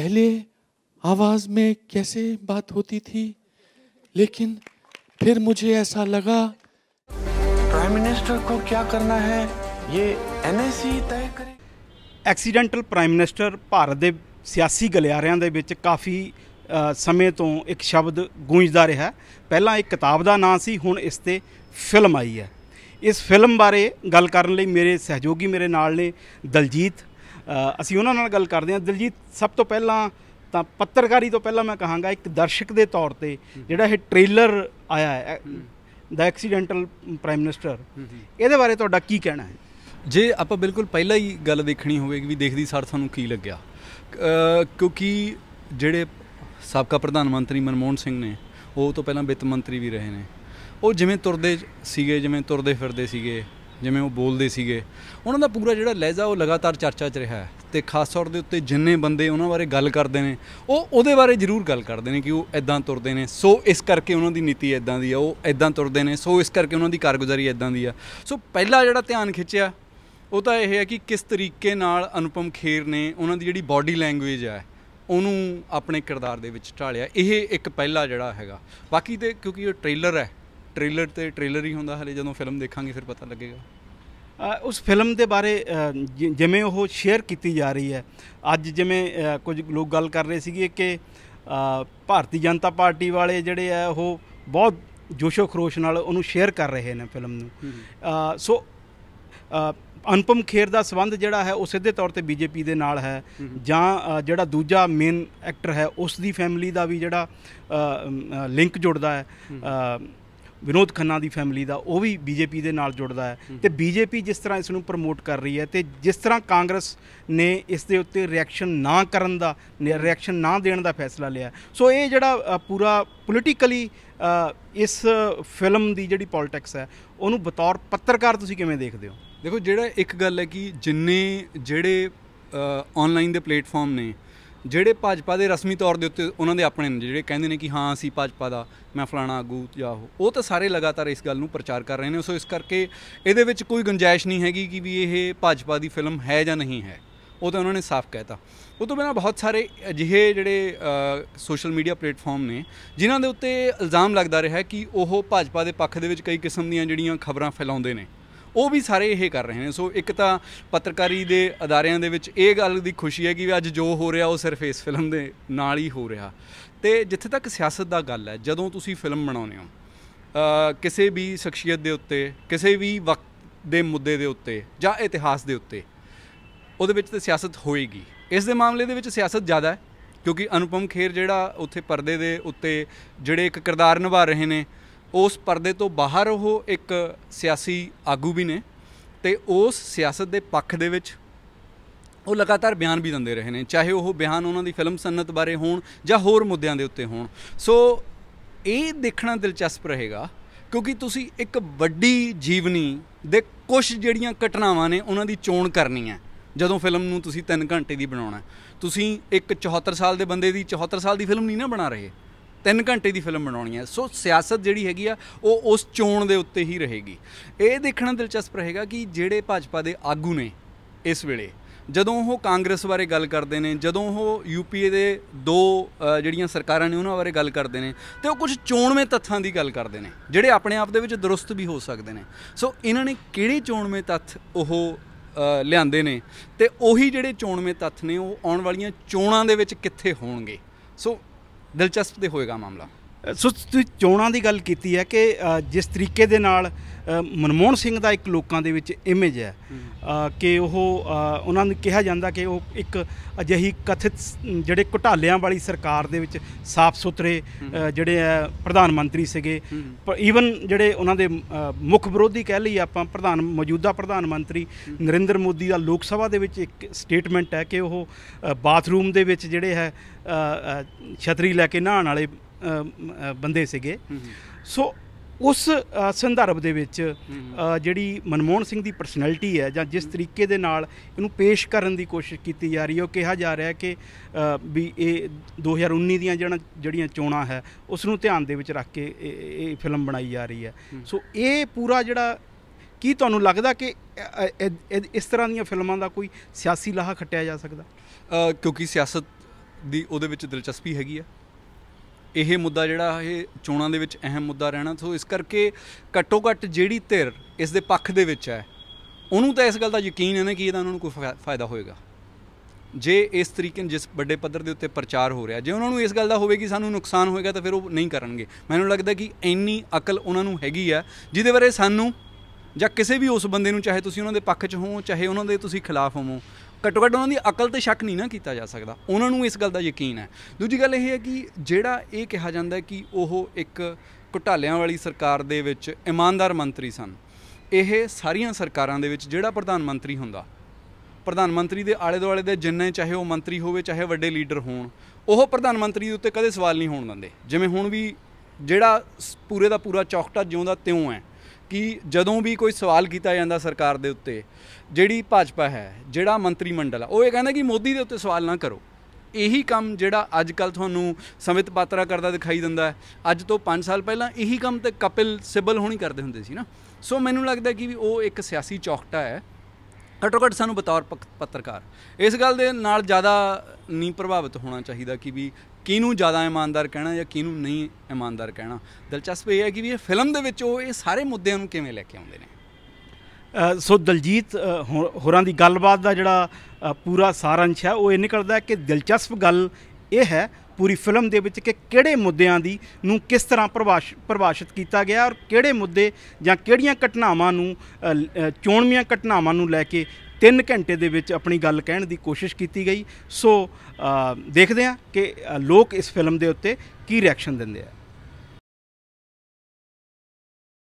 पहले आवाज में कैसे बात होती थी लेकिन फिर मुझे ऐसा लगा प्राइम मिनिस्टर को क्या करना है ये ਐਨਐਸਸੀ ਤੈਅ ਕਰੇ ਐਕਸੀਡੈਂਟਲ ਪ੍ਰਾਈਮ ਮਿਨਿਸਟਰ ਭਾਰਤ ਦੇ ਸਿਆਸੀ ਗਲਿਆਰਿਆਂ ਦੇ ਵਿੱਚ ਕਾਫੀ ਸਮੇਂ ਤੋਂ ਇੱਕ ਸ਼ਬਦ ਗੂੰਜਦਾ ਰਿਹਾ ਪਹਿਲਾਂ ਇੱਕ ਕਿਤਾਬ ਦਾ ਨਾਂ ਸੀ ਹੁਣ ਇਸ ਤੇ ਫਿਲਮ ਆਈ ਹੈ ਇਸ ਫਿਲਮ ਬਾਰੇ ਗੱਲ ਕਰਨ ਲਈ ਮੇਰੇ ਸਹਿਯੋਗੀ ਮੇਰੇ ਨਾਲ ਨੇ ਦਲਜੀਤ ਅਸੀਂ ਉਹਨਾਂ ਨਾਲ ਗੱਲ ਕਰਦੇ ਹਾਂ ਦਿਲਜੀਤ ਸਭ ਤੋਂ ਪਹਿਲਾਂ ਤਾਂ ਪੱਤਰਕਾਰੀ ਤੋਂ ਪਹਿਲਾਂ ਮੈਂ ਕਹਾਂਗਾ ਇੱਕ ਦਰਸ਼ਕ ਦੇ ਤੌਰ ਤੇ ਜਿਹੜਾ ਇਹ ਟ੍ਰੇਲਰ ਆਇਆ ਹੈ ਦਾ ਐਕਸੀਡੈਂਟਲ ਪ੍ਰਾਈਮ ਮਿਨਿਸਟਰ ਇਹਦੇ ਬਾਰੇ ਤੁਹਾਡਾ ਕੀ ਕਹਿਣਾ ਹੈ ਜੇ ਆਪਾਂ ਬਿਲਕੁਲ ਪਹਿਲਾਂ ਹੀ ਗੱਲ ਦੇਖਣੀ ਹੋਵੇਗੀ ਵੀ ਦੇਖਦੀ ਸਰ ਤੁਹਾਨੂੰ ਕੀ ਲੱਗਿਆ ਕਿਉਂਕਿ ਜਿਹੜੇ ਸਾਬਕਾ ਪ੍ਰਧਾਨ ਮੰਤਰੀ ਮਨਮੋਹਨ ਸਿੰਘ ਨੇ ਉਹ ਤੋਂ ਪਹਿਲਾਂ ਵਿੱਤ ਮੰਤਰੀ ਵੀ ਰਹੇ ਨੇ ਉਹ ਜਿਵੇਂ ਤੁਰਦੇ ਸੀਗੇ ਜਿਵੇਂ ਤੁਰਦੇ ਫਿਰਦੇ ਸੀਗੇ ਜਿਵੇਂ ਉਹ ਬੋਲਦੇ ਸੀਗੇ ਉਹਨਾਂ ਦਾ ਪੂਰਾ ਜਿਹੜਾ ਲਹਿਜਾ ਉਹ ਲਗਾਤਾਰ ਚਰਚਾ 'ਚ ਰਿਹਾ ਹੈ ਤੇ ਖਾਸ ਤੌਰ ਦੇ ਉੱਤੇ ਜਿੰਨੇ ਬੰਦੇ ਉਹਨਾਂ ਬਾਰੇ ਗੱਲ ਕਰਦੇ ਨੇ ਉਹ ਉਹਦੇ ਬਾਰੇ ਜ਼ਰੂਰ ਗੱਲ ਕਰਦੇ ਨੇ ਕਿ ਉਹ ਐਦਾਂ ਤੁਰਦੇ ਨੇ ਸੋ ਇਸ ਕਰਕੇ ਉਹਨਾਂ ਦੀ ਨੀਤੀ ਐਦਾਂ ਦੀ ਆ ਉਹ ਐਦਾਂ ਤੁਰਦੇ ਨੇ ਸੋ ਇਸ ਕਰਕੇ ਉਹਨਾਂ ਦੀ ਕਾਰਗੁਜ਼ਾਰੀ ਐਦਾਂ ਦੀ ਆ ਸੋ ਪਹਿਲਾ ਜਿਹੜਾ ਧਿਆਨ ਖਿੱਚਿਆ ਉਹ ਤਾਂ ਇਹ ਹੈ ਕਿ ਕਿਸ ਤਰੀਕੇ ਨਾਲ ਅਨੁਪਮ ਖੇਰ ਨੇ ਉਹਨਾਂ ਦੀ ਜਿਹੜੀ ਬਾਡੀ ਲੈਂਗੁਏਜ ਹੈ ਉਹਨੂੰ ਆਪਣੇ ਕਿਰਦਾਰ ਦੇ ਵਿੱਚ ਢਾਲਿਆ ਇਹ ਇੱਕ ਪਹਿਲਾ ਜਿਹੜਾ ਹੈਗਾ ਬਾਕੀ ਤੇ ਕਿਉਂਕਿ ਇਹ ਟ੍ਰੇਲਰ ਹੈ ਟ੍ਰੇਲਰ ਤੇ ਟ੍ਰੇਲਰ ਹੀ ਹੁੰਦਾ ਹਲੇ ਜਦੋਂ ਫਿਲਮ ਦੇਖਾਂਗੇ ਫਿਰ ਪਤਾ ਲੱਗੇਗਾ ਉਸ ਫਿਲਮ ਦੇ ਬਾਰੇ ਜਿਵੇਂ ਉਹ ਸ਼ੇਅਰ ਕੀਤੀ ਜਾ ਰਹੀ ਹੈ ਅੱਜ ਜਿਵੇਂ ਕੁਝ ਲੋਕ ਗੱਲ ਕਰ ਰਹੇ ਸੀਗੇ ਕਿ ਭਾਰਤੀ ਜਨਤਾ ਪਾਰਟੀ ਵਾਲੇ ਜਿਹੜੇ ਆ ਉਹ ਬਹੁਤ ਜੋਸ਼ੋ ਖਰੋਸ਼ ਨਾਲ ਉਹਨੂੰ ਸ਼ੇਅਰ ਕਰ ਰਹੇ ਨੇ ਫਿਲਮ ਨੂੰ ਸੋ ਅਨਪਮ ਖੇਰ ਦਾ ਸਬੰਧ ਜਿਹੜਾ ਹੈ ਉਹ ਸਿੱਧੇ ਤੌਰ ਤੇ ਬੀਜੇਪੀ ਦੇ ਨਾਲ ਹੈ ਜਾਂ ਜਿਹੜਾ ਦੂਜਾ ਮੇਨ ਐਕਟਰ ਹੈ ਉਸ ਦੀ ਫੈਮਿਲੀ ਦਾ ਵੀ ਜਿਹੜਾ ਲਿੰਕ ਜੁੜਦਾ ਹੈ ਵਿਨੋਦ ਖੰਨਾ ਦੀ ਫੈਮਿਲੀ ਦਾ ਉਹ ਵੀ ਬੀਜੇਪੀ ਦੇ ਨਾਲ ਜੁੜਦਾ ਹੈ ਤੇ ਬੀਜੇਪੀ ਜਿਸ ਤਰ੍ਹਾਂ ਇਸ ਨੂੰ ਪ੍ਰਮੋਟ ਕਰ ਰਹੀ ਹੈ ਤੇ ਜਿਸ ਤਰ੍ਹਾਂ ਕਾਂਗਰਸ ਨੇ ਇਸ ਦੇ ਉੱਤੇ ਰਿਐਕਸ਼ਨ ਨਾ ਕਰਨ ਦਾ ਰਿਐਕਸ਼ਨ ਨਾ ਦੇਣ ਦਾ ਫੈਸਲਾ ਲਿਆ ਸੋ ਇਹ ਜਿਹੜਾ ਪੂਰਾ ਪੋਲੀਟੀਕਲੀ ਇਸ ਫਿਲਮ ਦੀ ਜਿਹੜੀ ਪੋਲਿਟਿਕਸ ਹੈ ਉਹਨੂੰ ਬਤੌਰ ਪੱਤਰਕਾਰ ਤੁਸੀਂ ਕਿਵੇਂ ਦੇਖਦੇ ਹੋ ਦੇਖੋ ਜਿਹੜਾ ਇੱਕ ਗੱਲ ਹੈ ਕਿ ਜਿੰਨੇ ਜਿਹੜੇ ਆਨਲਾਈਨ ਦੇ ਪਲੇਟਫਾਰਮ ਨੇ ਜਿਹੜੇ ਭਾਜਪਾ ਦੇ ਰਸਮੀ ਤੌਰ ਦੇ ਉੱਤੇ ਉਹਨਾਂ ਦੇ ਆਪਣੇ ਨੇ ਜਿਹੜੇ ਕਹਿੰਦੇ ਨੇ ਕਿ ਹਾਂ ਅਸੀਂ ਭਾਜਪਾ ਦਾ ਮੈਂ ਫਲਾਣਾ ਆਗੂ ਜਾਂ ਉਹ ਤਾਂ ਸਾਰੇ ਲਗਾਤਾਰ ਇਸ ਗੱਲ ਨੂੰ ਪ੍ਰਚਾਰ ਕਰ ਰਹੇ ਨੇ ਸੋ ਇਸ ਕਰਕੇ ਇਹਦੇ ਵਿੱਚ ਕੋਈ ਗੁੰਜਾਇਸ਼ ਨਹੀਂ ਹੈਗੀ ਕਿ ਵੀ ਇਹ ਭਾਜਪਾ ਦੀ ਫਿਲਮ ਹੈ ਜਾਂ ਨਹੀਂ ਹੈ ਉਹ ਤਾਂ ਉਹਨਾਂ ਨੇ ਸਾਫ਼ ਕਹਿਤਾ ਉਹ ਤੋਂ ਬਿਨਾਂ ਬਹੁਤ ਸਾਰੇ ਅਜਿਹੇ ਜਿਹੜੇ ਸੋਸ਼ਲ ਮੀਡੀਆ ਪਲੇਟਫਾਰਮ ਨੇ ਜਿਨ੍ਹਾਂ ਦੇ ਉੱਤੇ ਇਲਜ਼ਾਮ ਲੱਗਦਾ ਰਿਹਾ ਕਿ ਉਹ ਭਾਜਪਾ ਦੇ ਪੱਖ ਦੇ ਵਿੱਚ ਕਈ ਕਿਸਮ ਦੀਆਂ ਜਿਹੜੀਆਂ ਖਬਰਾਂ ਫੈਲਾਉਂਦੇ ਨੇ ਉਹ ਵੀ ਸਾਰੇ ਇਹ ਕਰ ਰਹੇ ਨੇ ਸੋ ਇੱਕ ਤਾਂ ਪੱਤਰਕਾਰੀ ਦੇ ਅਦਾਰਿਆਂ ਦੇ ਵਿੱਚ ਇਹ ਗੱਲ ਦੀ ਖੁਸ਼ੀ ਹੈ ਕਿ ਅੱਜ ਜੋ ਹੋ ਰਿਹਾ ਉਹ ਸਿਰਫ ਇਸ ਫਿਲਮ ਦੇ ਨਾਲ ਹੀ ਹੋ ਰਿਹਾ ਤੇ ਜਿੱਥੇ ਤੱਕ ਸਿਆਸਤ ਦਾ ਗੱਲ ਹੈ ਜਦੋਂ ਤੁਸੀਂ ਫਿਲਮ ਬਣਾਉਂਦੇ ਹੋ ਕਿਸੇ ਵੀ ਸ਼ਖਸੀਅਤ ਦੇ ਉੱਤੇ ਕਿਸੇ ਵੀ ਵਕਤ ਦੇ ਮੁੱਦੇ ਦੇ ਉੱਤੇ ਜਾਂ ਇਤਿਹਾਸ ਦੇ ਉੱਤੇ ਉਹਦੇ ਵਿੱਚ ਤੇ ਸਿਆਸਤ ਹੋਏਗੀ ਇਸ ਦੇ ਮਾਮਲੇ ਦੇ ਵਿੱਚ ਸਿਆਸਤ ਜ਼ਿਆਦਾ ਹੈ ਕਿਉਂਕਿ ਅਨੁਪਮ ਖੇਰ ਜਿਹੜਾ ਉੱਥੇ ਪਰਦੇ ਦੇ ਉੱਤੇ ਜਿਹੜੇ ਇੱਕ ਕਿਰਦਾਰ ਨਿਭਾ ਰਹੇ ਨੇ ਉਸ ਪਰਦੇ ਤੋਂ ਬਾਹਰ ਉਹ ਇੱਕ ਸਿਆਸੀ ਆਗੂ ਵੀ ਨੇ ਤੇ ਉਸ ਸਿਆਸਤ ਦੇ ਪੱਖ ਦੇ ਵਿੱਚ ਉਹ ਲਗਾਤਾਰ ਬਿਆਨ ਵੀ ਦਿੰਦੇ ਰਹੇ ਨੇ ਚਾਹੇ ਉਹ ਬਿਆਨ ਉਹਨਾਂ ਦੀ ਫਿਲਮ ਸੰਨਤ ਬਾਰੇ ਹੋਣ ਜਾਂ ਹੋਰ ਮੁੱਦਿਆਂ ਦੇ ਉੱਤੇ ਹੋਣ ਸੋ ਇਹ ਦੇਖਣਾ ਦਿਲਚਸਪ ਰਹੇਗਾ ਕਿਉਂਕਿ ਤੁਸੀਂ ਇੱਕ ਵੱਡੀ ਜੀਵਨੀ ਦੇ ਕੁਝ ਜਿਹੜੀਆਂ ਘਟਨਾਵਾਂ ਨੇ ਉਹਨਾਂ ਦੀ ਚੋਣ ਕਰਨੀ ਹੈ ਜਦੋਂ ਫਿਲਮ ਨੂੰ ਤੁਸੀਂ 3 ਘੰਟੇ ਦੀ ਬਣਾਉਣਾ ਤੁਸੀਂ ਇੱਕ 74 ਸਾਲ ਦੇ ਬੰਦੇ ਦੀ 74 ਸਾਲ ਦੀ ਫਿਲਮ ਨਹੀਂ ਨਾ ਬਣਾ ਰਹੇ 3 ਘੰਟੇ ਦੀ ਫਿਲਮ ਬਣਾਉਣੀ ਹੈ ਸੋ ਸਿਆਸਤ ਜਿਹੜੀ ਹੈਗੀ ਆ ਉਹ ਉਸ ਚੋਣ ਦੇ ਉੱਤੇ ਹੀ ਰਹੇਗੀ ਇਹ ਦੇਖਣਾ ਦਿਲਚਸਪ ਰਹੇਗਾ ਕਿ ਜਿਹੜੇ ਭਾਜਪਾ ਦੇ ਆਗੂ ਨੇ ਇਸ ਵੇਲੇ ਜਦੋਂ ਉਹ ਕਾਂਗਰਸ ਬਾਰੇ ਗੱਲ ਕਰਦੇ ਨੇ ਜਦੋਂ ਉਹ ਯੂਪੀਏ ਦੇ ਦੋ ਜਿਹੜੀਆਂ ਸਰਕਾਰਾਂ ਨੇ ਉਹਨਾਂ ਬਾਰੇ ਗੱਲ ਕਰਦੇ ਨੇ ਤੇ ਉਹ ਕੁਝ ਚੋਣਵੇਂ ਤੱਥਾਂ ਦੀ ਗੱਲ ਕਰਦੇ ਨੇ ਜਿਹੜੇ ਆਪਣੇ ਆਪ ਦੇ ਵਿੱਚ ਦਰੁਸਤ ਵੀ ਹੋ ਸਕਦੇ ਨੇ ਸੋ ਇਹਨਾਂ ਨੇ ਕਿਹੜੇ ਚੋਣਵੇਂ ਤੱਥ ਉਹ ਲਿਆਂਦੇ ਨੇ ਤੇ ਉਹੀ ਜਿਹੜੇ ਚੋਣਵੇਂ ਤੱਥ ਨੇ ਉਹ ਆਉਣ ਵਾਲੀਆਂ ਚੋਣਾਂ ਦੇ ਵਿੱਚ ਕਿੱਥੇ ਹੋਣਗੇ ਸੋ ਦਿਲਚਸਪ ਤੇ ਹੋਏਗਾ ਮਾਮਲਾ ਸੋ ਤੁਸੀਂ ਚੋਣਾਂ ਦੀ ਗੱਲ ਕੀਤੀ ਹੈ ਕਿ ਜਿਸ ਤਰੀਕੇ ਦੇ ਨਾਲ ਮਨਮੋਹਨ ਸਿੰਘ ਦਾ ਇੱਕ ਲੋਕਾਂ ਦੇ ਵਿੱਚ ਇਮੇਜ ਹੈ ਕਿ ਉਹ ਉਹਨਾਂ ਨੂੰ ਕਿਹਾ ਜਾਂਦਾ ਕਿ ਉਹ ਇੱਕ ਅਜਿਹੀ ਕਥਿਤ ਜਿਹੜੇ ਘਟਾਲਿਆਂ ਵਾਲੀ ਸਰਕਾਰ ਦੇ ਵਿੱਚ ਸਾਫ਼ ਸੁਥਰੇ ਜਿਹੜੇ ਪ੍ਰਧਾਨ ਮੰਤਰੀ ਸੀਗੇ ਈਵਨ ਜਿਹੜੇ ਉਹਨਾਂ ਦੇ ਮੁੱਖ ਵਿਰੋਧੀ ਕਹਿ ਲਈ ਆਪਾਂ ਪ੍ਰਧਾਨ ਮੌਜੂਦਾ ਪ੍ਰਧਾਨ ਮੰਤਰੀ ਨਰਿੰਦਰ ਮੋਦੀ ਦਾ ਲੋਕ ਸਭਾ ਦੇ ਵਿੱਚ ਇੱਕ ਸਟੇਟਮੈਂਟ ਹੈ ਕਿ ਉਹ ਬਾਥਰੂਮ ਦੇ ਵਿੱਚ ਜਿਹੜੇ ਹੈ ਛਤਰੀ ਲੈ ਕੇ ਨਹਾਉਣ ਵਾਲੇ ਬੰਦੇ ਸੀਗੇ ਸੋ ਉਸ ਸੰਦਰਭ ਦੇ ਵਿੱਚ ਜਿਹੜੀ ਮਨਮੋਹਨ ਸਿੰਘ ਦੀ ਪਰਸਨੈਲਿਟੀ ਹੈ ਜਾਂ ਜਿਸ ਤਰੀਕੇ ਦੇ ਨਾਲ ਇਹਨੂੰ ਪੇਸ਼ ਕਰਨ ਦੀ ਕੋਸ਼ਿਸ਼ ਕੀਤੀ ਜਾ ਰਹੀ ਹੈ ਉਹ ਕਿਹਾ ਜਾ ਰਿਹਾ ਕਿ ਵੀ ਇਹ 2019 ਦੀਆਂ ਜਿਹੜੀਆਂ ਚੋਣਾਂ ਹੈ ਉਸ ਨੂੰ ਧਿਆਨ ਦੇ ਵਿੱਚ ਰੱਖ ਕੇ ਇਹ ਫਿਲਮ ਬਣਾਈ ਜਾ ਰਹੀ ਹੈ ਸੋ ਇਹ ਪੂਰਾ ਜਿਹੜਾ ਕੀ ਤੁਹਾਨੂੰ ਲੱਗਦਾ ਕਿ ਇਸ ਤਰ੍ਹਾਂ ਦੀਆਂ ਫਿਲਮਾਂ ਦਾ ਕੋਈ ਸਿਆਸੀ ਲਾਹਾ ਖੱਟਿਆ ਜਾ ਸਕਦਾ ਕਿਉਂਕਿ ਸਿਆਸਤ ਦੀ ਉਹਦੇ ਵਿੱਚ ਦਿਲਚਸਪੀ ਹੈਗੀ ਆ ਇਹ ਮੁੱਦਾ ਜਿਹੜਾ ਇਹ ਚੋਣਾਂ ਦੇ ਵਿੱਚ ਅਹਿਮ ਮੁੱਦਾ ਰਹਿਣਾ ਸੋ ਇਸ ਕਰਕੇ ਘੱਟੋ ਘੱਟ ਜਿਹੜੀ ਧਿਰ ਇਸ ਦੇ ਪੱਖ ਦੇ ਵਿੱਚ ਹੈ ਉਹਨੂੰ ਤਾਂ ਇਸ ਗੱਲ ਦਾ ਯਕੀਨ ਹੈ ਨਾ ਕਿ ਇਹਦਾ ਉਹਨਾਂ ਨੂੰ ਕੋਈ ਫਾਇਦਾ ਹੋਏਗਾ ਜੇ ਇਸ ਤਰੀਕੇ ਜਿਸ ਵੱਡੇ ਪੱਧਰ ਦੇ ਉੱਤੇ ਪ੍ਰਚਾਰ ਹੋ ਰਿਹਾ ਜੇ ਉਹਨਾਂ ਨੂੰ ਇਸ ਗੱਲ ਦਾ ਹੋਵੇ ਕਿ ਸਾਨੂੰ ਨੁਕਸਾਨ ਹੋਏਗਾ ਤਾਂ ਫਿਰ ਉਹ ਨਹੀਂ ਕਰਨਗੇ ਮੈਨੂੰ ਲੱਗਦਾ ਕਿ ਇੰਨੀ ਅਕਲ ਉਹਨਾਂ ਨੂੰ ਹੈਗੀ ਆ ਜਿਹਦੇ ਬਾਰੇ ਸਾਨੂੰ ਜਾਂ ਕਿਸੇ ਵੀ ਉਸ ਬੰਦੇ ਨੂੰ ਚਾਹੇ ਤੁਸੀਂ ਉਹਨਾਂ ਦੇ ਪੱਖ 'ਚ ਹੋ ਚਾਹੇ ਉਹਨਾਂ ਦੇ ਤੁਸੀਂ ਖਿਲਾਫ ਹੋਵੋ ਘੱਟੋ ਘੱਟ ਉਹਨਾਂ ਦੀ ਅਕਲ ਤੇ ਸ਼ੱਕ ਨਹੀਂ ਨਾ ਕੀਤਾ ਜਾ ਸਕਦਾ ਉਹਨਾਂ ਨੂੰ ਇਸ ਗੱਲ ਦਾ ਯਕੀਨ ਹੈ ਦੂਜੀ ਗੱਲ ਇਹ ਹੈ ਕਿ ਜਿਹੜਾ ਇਹ ਕਿਹਾ ਜਾਂਦਾ ਹੈ ਕਿ ਉਹ ਇੱਕ ਘੁਟਾਲਿਆਂ ਵਾਲੀ ਸਰਕਾਰ ਦੇ ਵਿੱਚ ਇਮਾਨਦਾਰ ਮੰਤਰੀ ਸਨ ਇਹ ਸਾਰੀਆਂ ਸਰਕਾਰਾਂ ਦੇ ਵਿੱਚ ਜਿਹੜਾ ਪ੍ਰਧਾਨ ਮੰਤਰੀ ਹੁੰਦਾ ਪ੍ਰਧਾਨ ਮੰਤਰੀ ਦੇ ਆਲੇ ਦੁਆਲੇ ਦੇ ਜਿੰਨੇ ਚਾਹੇ ਉਹ ਮੰਤਰੀ ਹੋਵੇ ਚਾਹੇ ਵੱਡੇ ਲੀਡਰ ਹੋਣ ਉਹ ਪ੍ਰਧਾਨ ਮੰਤਰੀ ਦੇ ਉੱਤੇ ਕਦੇ ਸਵਾਲ ਨਹੀਂ ਹੋਣ ਦਿੰਦੇ ਜਿਵੇਂ ਹੁਣ ਵੀ ਜਿਹੜਾ ਪੂਰੇ ਦਾ ਪੂਰਾ ਚੌਕਟਾ ਜਿਉਂਦਾ ਤਿਉਂ ਹੈ ਕਿ ਜਦੋਂ ਵੀ ਕੋਈ ਸਵਾਲ ਕੀਤਾ ਜਾਂਦਾ ਸਰਕਾਰ ਦੇ ਉੱਤੇ ਜਿਹੜੀ ਭਾਜਪਾ ਹੈ ਜਿਹੜਾ ਮੰਤਰੀ ਮੰਡਲ ਆ ਉਹ ਇਹ ਕਹਿੰਦਾ ਕਿ ਮੋਦੀ ਦੇ ਉੱਤੇ ਸਵਾਲ ਨਾ ਕਰੋ ਇਹੀ ਕੰਮ ਜਿਹੜਾ ਅੱਜ ਕੱਲ ਤੁਹਾਨੂੰ ਸਮਿਤ ਪਾਤਰਾ ਕਰਦਾ ਦਿਖਾਈ ਦਿੰਦਾ ਹੈ ਅੱਜ ਤੋਂ 5 ਸਾਲ ਪਹਿਲਾਂ ਇਹੀ ਕੰਮ ਤੇ ਕਪਿਲ ਸਿਬਲ ਹੋਣੀ ਕਰਦੇ ਹੁੰਦੇ ਸੀ ਨਾ ਸੋ ਮੈਨੂੰ ਲੱਗਦਾ ਕਿ ਉਹ ਇੱਕ ਸਿਆਸੀ ਚੌਕਟਾ ਹੈ ਘਟੋ-ਘਟ ਸਾਨੂੰ ਬਤੌਰ ਪੱਤਰਕਾਰ ਇਸ ਗੱਲ ਦੇ ਨਾਲ ਜ਼ਿਆਦਾ ਨਹੀਂ ਪ੍ਰਭਾਵਿਤ ਹੋਣਾ ਚਾਹੀਦਾ ਕਿ ਵੀ ਕਿਹਨੂੰ ਜ਼ਿਆਦਾ ਇਮਾਨਦਾਰ ਕਹਿਣਾ ਜਾਂ ਕਿਹਨੂੰ ਨਹੀਂ ਇਮਾਨਦਾਰ ਕਹਿਣਾ ਦਿਲਚਸਪ ਇਹ ਹੈ ਕਿ ਵੀ ਇਹ ਫਿਲਮ ਦੇ ਵਿੱਚ ਉਹ ਇਹ ਸਾਰੇ ਮੁੱਦਿਆਂ ਨੂੰ ਕਿਵੇਂ ਲੈ ਕੇ ਆਉਂਦੇ ਨੇ ਸੋ ਦਲਜੀਤ ਹੋਰਾਂ ਦੀ ਗੱਲਬਾਤ ਦਾ ਜਿਹੜਾ ਪੂਰਾ ਸਾਰੰਸ਼ ਹੈ ਉਹ ਇਹ ਨਿਕਲਦਾ ਹੈ ਕਿ ਦਿਲਚਸਪ ਗੱਲ ਇਹ ਹੈ ਪੂਰੀ ਫਿਲਮ ਦੇ ਵਿੱਚ ਕਿ ਕਿਹੜੇ ਮੁੱਦਿਆਂ ਦੀ ਨੂੰ ਕਿਸ ਤਰ੍ਹਾਂ ਪ੍ਰਭਾਸ਼ਿਤ ਕੀਤਾ ਗਿਆ ਔਰ ਕਿਹੜੇ ਮੁੱਦੇ ਜਾਂ ਕਿਹੜੀਆਂ ਘਟਨਾਵਾਂ ਨੂੰ ਚੋਣਵੀਆਂ ਘਟਨਾਵਾਂ ਨੂੰ ਲੈ ਕੇ 3 ਘੰਟੇ ਦੇ ਵਿੱਚ ਆਪਣੀ ਗੱਲ ਕਹਿਣ ਦੀ ਕੋਸ਼ਿਸ਼ ਕੀਤੀ ਗਈ ਸੋ ਦੇਖਦੇ ਹਾਂ ਕਿ ਲੋਕ ਇਸ ਫਿਲਮ ਦੇ ਉੱਤੇ ਕੀ ਰਿਐਕਸ਼ਨ ਦਿੰਦੇ ਆ